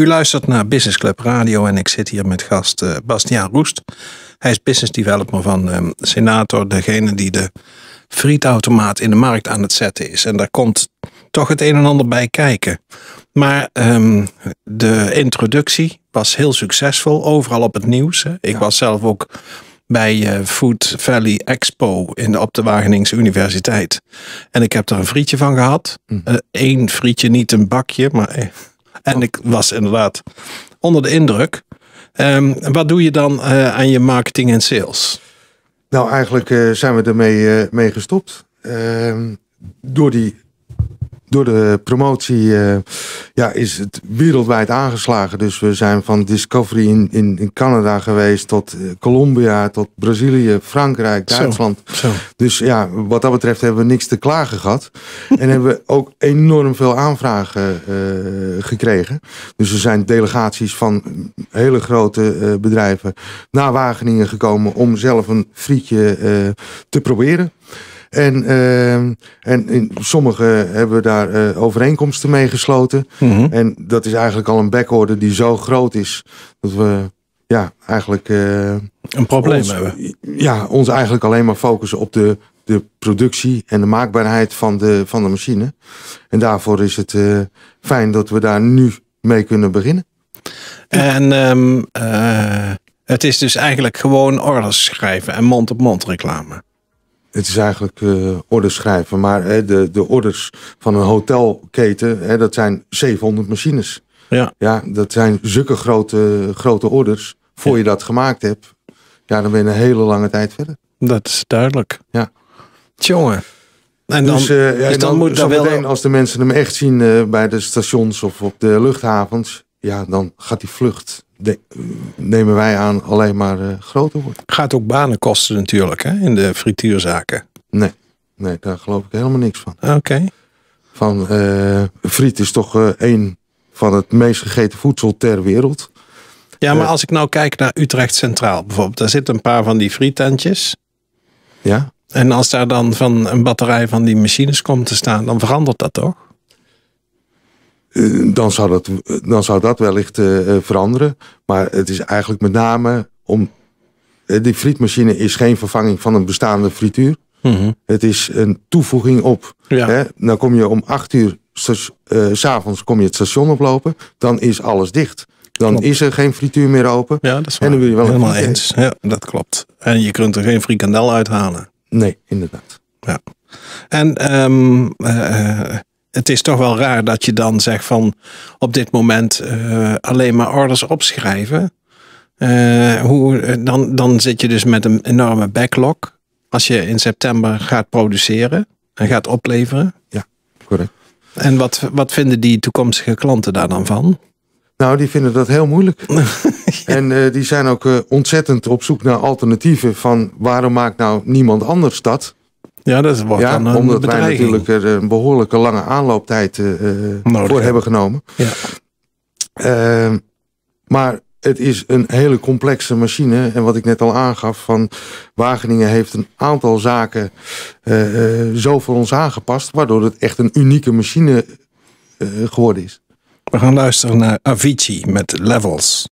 U luistert naar Business Club Radio en ik zit hier met gast eh, Bastiaan Roest. Hij is business developer van ehm, Senator, degene die de frietautomaat in de markt aan het zetten is. En daar komt toch het een en ander bij kijken. Maar ehm, de introductie was heel succesvol, overal op het nieuws. Hè. Ik was zelf ook bij eh, Food Valley Expo in de, op de Wageningse Universiteit. En ik heb daar een frietje van gehad. Mhm. Eén eh, frietje, niet een bakje, maar en ik was inderdaad onder de indruk. Ehm, wat doe je dan eh, aan je marketing en sales? Nou, eigenlijk eh, zijn we ermee uh, mee gestopt. Ehm, door die door de promotie eh, ja, is het wereldwijd aangeslagen. Dus we zijn van Discovery in, in, Canada geweest tot eh, Colombia, tot Brazilië, Frankrijk, Duitsland. Dus ja, wat dat betreft hebben we niks te klagen gehad. en hebben we ook enorm veel aanvragen eh, gekregen. Dus er zijn delegaties van hele grote bedrijven naar Wageningen gekomen om zelf een frietje te proberen. En, uh, en in sommige hebben we daar eh, overeenkomsten mee gesloten. Mhm. En dat is eigenlijk al een backorder die zo groot is dat we ja, eigenlijk. Eh, een probleem ons, hebben. Ja, ons eigenlijk alleen maar focussen op de, de productie en de maakbaarheid van de, van de machine. En daarvoor is het eh, fijn dat we daar nu mee kunnen beginnen. En ehm, het is dus eigenlijk gewoon orders schrijven en mond op -mond reclame het is eigenlijk uh, orders schrijven. Maar hè, de, de orders van een hotelketen, hè, dat zijn 700 machines. Ja. ja, dat zijn zulke grote, grote orders. Voor je dat gemaakt hebt, ja, dan ben je een hele lange tijd verder. Dat is duidelijk. Ja. Tjonge. En dan, uh, ja, dus dan, moet dan wel... Als de mensen hem echt zien uh, bij de stations of op de luchthavens ja, dan gaat die vlucht, de, nemen wij aan, alleen maar eh, groter worden. Gaat ook banen kosten natuurlijk, hè, in de frituurzaken? Nee, nee daar geloof ik helemaal niks van. Ah, oké. Van eh, friet is toch uh, eh, een van het meest gegeten voedsel ter wereld. Ja, maar als ik nou kijk naar Utrecht Centraal bijvoorbeeld, daar zitten een paar van die frietentjes. Ja. En als daar dan van een batterij van die machines komt te staan, dan verandert dat toch? Eh, dan, zou dat, eh, dan zou dat wellicht eh, veranderen. Maar het is eigenlijk met name om. die frietmachine is geen vervanging van een bestaande frituur. Mhm. Het is een toevoeging op. Ja. Hè? Dan kom je om acht uur uh, s'avonds kom je het station oplopen, dan is alles dicht. Dan is er geen frituur meer open. Ja, dat is waar. En dan wil je wel helemaal eens. Ja, dat klopt. En je kunt er geen frikandel uithalen. Nee, inderdaad. Ja. En ehm, het is toch wel raar dat je dan zegt van op dit moment eh, alleen maar orders opschrijven. Eh, hoe, eh, dan, dan zit je dus met een enorme backlog. Als je in september gaat produceren en gaat opleveren. Ja, correct. En wat, wat vinden die toekomstige klanten daar dan van? Nou, die vinden dat heel moeilijk. En die zijn ook ontzettend op zoek naar alternatieven van waarom maakt nou niemand anders dat? Ja, dat dan Omdat wij natuurlijk een behoorlijke lange aanlooptijd eh, eh, voor hebben genomen. Ja. Ehm, maar het is een hele complexe machine. En wat ik net al aangaf, van Wageningen heeft een aantal zaken eh, zo voor ons aangepast, waardoor het echt een unieke machine geworden is. We gaan luisteren naar Avicii met Levels.